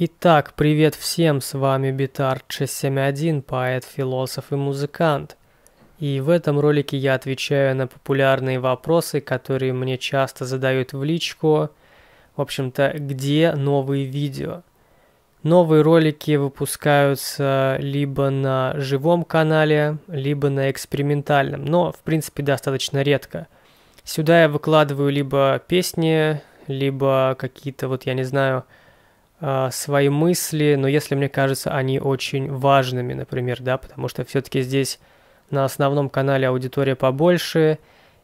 Итак, привет всем, с вами Битар 671, поэт, философ и музыкант. И в этом ролике я отвечаю на популярные вопросы, которые мне часто задают в личку. В общем-то, где новые видео? Новые ролики выпускаются либо на живом канале, либо на экспериментальном, но, в принципе, достаточно редко. Сюда я выкладываю либо песни, либо какие-то, вот я не знаю, а, свои мысли, но если мне кажется они очень важными, например, да, потому что все-таки здесь на основном канале аудитория побольше,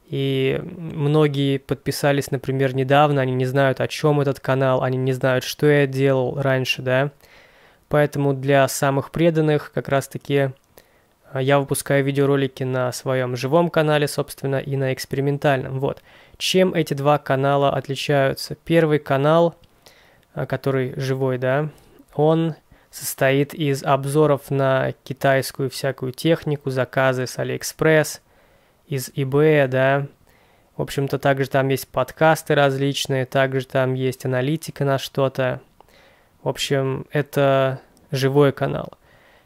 и многие подписались, например, недавно, они не знают, о чем этот канал, они не знают, что я делал раньше, да. Поэтому для самых преданных как раз-таки а, я выпускаю видеоролики на своем живом канале, собственно, и на экспериментальном. Вот. Чем эти два канала отличаются? Первый канал – а, который живой, да, он состоит из обзоров на китайскую всякую технику, заказы с Алиэкспресс, из eBay, да. В общем-то, также там есть подкасты различные, также там есть аналитика на что-то. В общем, это живой канал.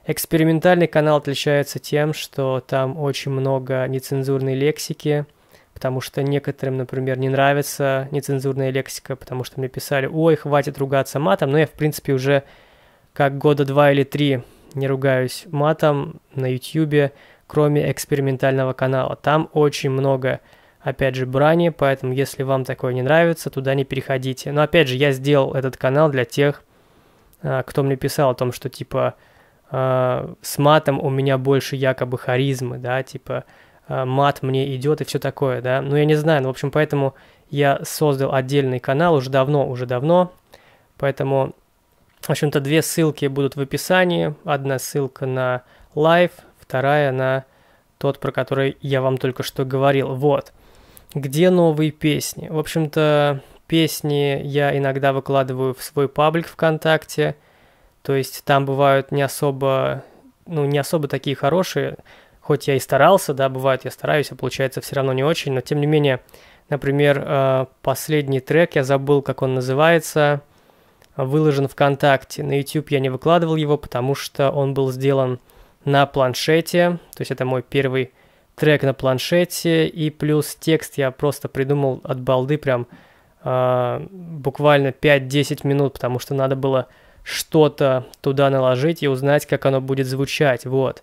Экспериментальный канал отличается тем, что там очень много нецензурной лексики – потому что некоторым, например, не нравится нецензурная лексика, потому что мне писали, ой, хватит ругаться матом, но я, в принципе, уже как года два или три не ругаюсь матом на YouTube, кроме экспериментального канала. Там очень много, опять же, брани, поэтому если вам такое не нравится, туда не переходите. Но, опять же, я сделал этот канал для тех, а, кто мне писал о том, что, типа, а, с матом у меня больше якобы харизмы, да, типа, Э, мат мне идет и все такое, да. Ну, я не знаю, ну, в общем, поэтому я создал отдельный канал уже давно, уже давно. Поэтому, в общем-то, две ссылки будут в описании. Одна ссылка на лайв, вторая на тот, про который я вам только что говорил. Вот. Где новые песни? В общем-то, песни я иногда выкладываю в свой паблик ВКонтакте. То есть там бывают не особо, ну, не особо такие хорошие, хоть я и старался, да, бывает, я стараюсь, а получается все равно не очень, но тем не менее, например, э, последний трек, я забыл, как он называется, выложен ВКонтакте. На YouTube я не выкладывал его, потому что он был сделан на планшете, то есть это мой первый трек на планшете, и плюс текст я просто придумал от балды прям э, буквально 5-10 минут, потому что надо было что-то туда наложить и узнать, как оно будет звучать, вот. Вот.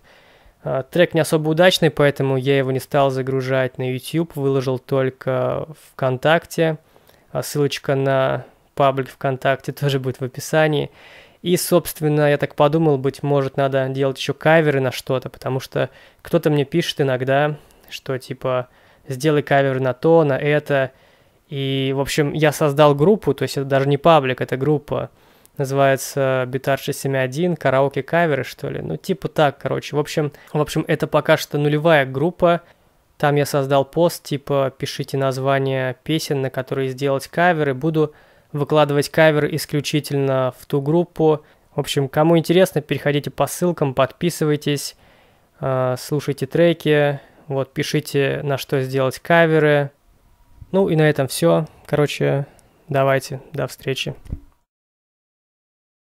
А, трек не особо удачный, поэтому я его не стал загружать на YouTube, выложил только ВКонтакте. А, ссылочка на паблик ВКонтакте тоже будет в описании. И, собственно, я так подумал, быть может, надо делать еще каверы на что-то, потому что кто-то мне пишет иногда, что типа сделай кавер на то, на это. И, в общем, я создал группу, то есть это даже не паблик, это группа называется Битар 671, караоке каверы, что ли. Ну, типа так, короче. В общем, в общем, это пока что нулевая группа. Там я создал пост, типа пишите название песен, на которые сделать каверы. Буду выкладывать каверы исключительно в ту группу. В общем, кому интересно, переходите по ссылкам, подписывайтесь, э, слушайте треки, вот, пишите, на что сделать каверы. Ну и на этом все. Короче, давайте, до встречи.